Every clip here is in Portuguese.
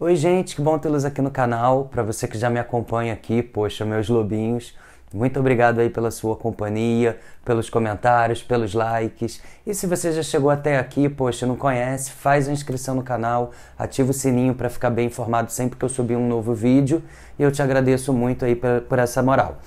Oi, gente, que bom tê-los aqui no canal. Para você que já me acompanha aqui, poxa, meus lobinhos, muito obrigado aí pela sua companhia, pelos comentários, pelos likes. E se você já chegou até aqui, poxa, não conhece, faz a inscrição no canal, ativa o sininho para ficar bem informado sempre que eu subir um novo vídeo. E eu te agradeço muito aí por, por essa moral.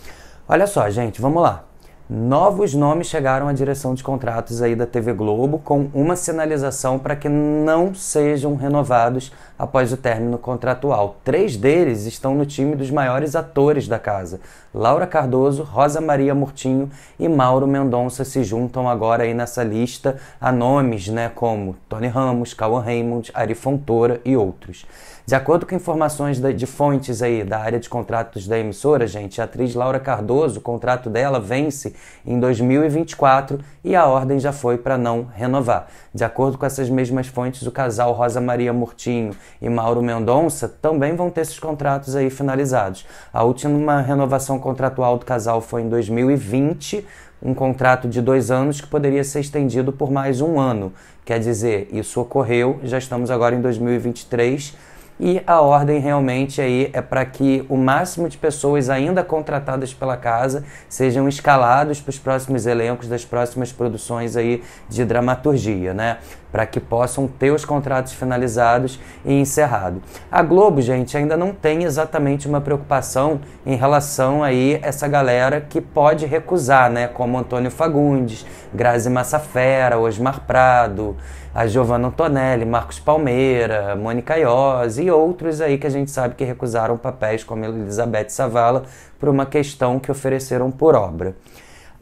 Olha só, gente, vamos lá novos nomes chegaram à direção de contratos aí da TV Globo com uma sinalização para que não sejam renovados após o término contratual. Três deles estão no time dos maiores atores da casa. Laura Cardoso, Rosa Maria Murtinho e Mauro Mendonça se juntam agora aí nessa lista a nomes, né, como Tony Ramos, Cauan Raymond, Ari Fontoura e outros. De acordo com informações de fontes aí da área de contratos da emissora, gente, a atriz Laura Cardoso, o contrato dela vence em 2024 e a ordem já foi para não renovar. De acordo com essas mesmas fontes, o casal Rosa Maria Murtinho e Mauro Mendonça também vão ter esses contratos aí finalizados. A última renovação contratual do casal foi em 2020, um contrato de dois anos que poderia ser estendido por mais um ano. Quer dizer, isso ocorreu, já estamos agora em 2023 e a ordem realmente aí é para que o máximo de pessoas ainda contratadas pela casa sejam escalados para os próximos elencos das próximas produções aí de dramaturgia, né? Para que possam ter os contratos finalizados e encerrado. A Globo, gente, ainda não tem exatamente uma preocupação em relação aí essa galera que pode recusar, né? Como Antônio Fagundes, Grazi Massafera, Osmar Prado, a Giovanna Antonelli, Marcos Palmeira, Mônica Iose outros aí que a gente sabe que recusaram papéis, como Elizabeth Savala, por uma questão que ofereceram por obra.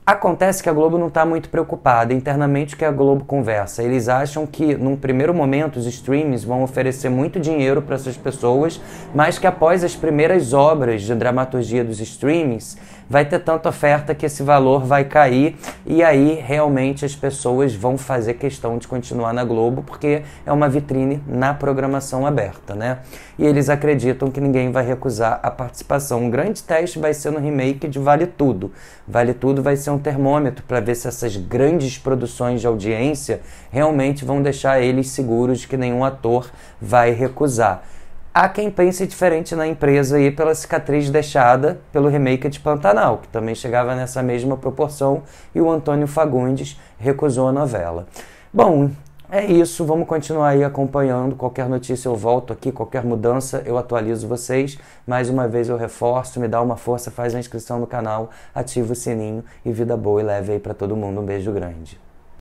Acontece que a Globo não está muito preocupada internamente que a Globo conversa. Eles acham que, num primeiro momento, os streams vão oferecer muito dinheiro para essas pessoas, mas que após as primeiras obras de dramaturgia dos streams, vai ter tanta oferta que esse valor vai cair e aí realmente as pessoas vão fazer questão de continuar na Globo porque é uma vitrine na programação aberta, né? E eles acreditam que ninguém vai recusar a participação. Um grande teste vai ser no remake de Vale Tudo. Vale Tudo vai ser um termômetro para ver se essas grandes produções de audiência realmente vão deixar eles seguros de que nenhum ator vai recusar. Há quem pense diferente na empresa aí pela cicatriz deixada pelo remake de Pantanal, que também chegava nessa mesma proporção, e o Antônio Fagundes recusou a novela. Bom, é isso, vamos continuar aí acompanhando. Qualquer notícia eu volto aqui, qualquer mudança eu atualizo vocês. Mais uma vez eu reforço, me dá uma força, faz a inscrição no canal, ativa o sininho e vida boa e leve aí para todo mundo. Um beijo grande.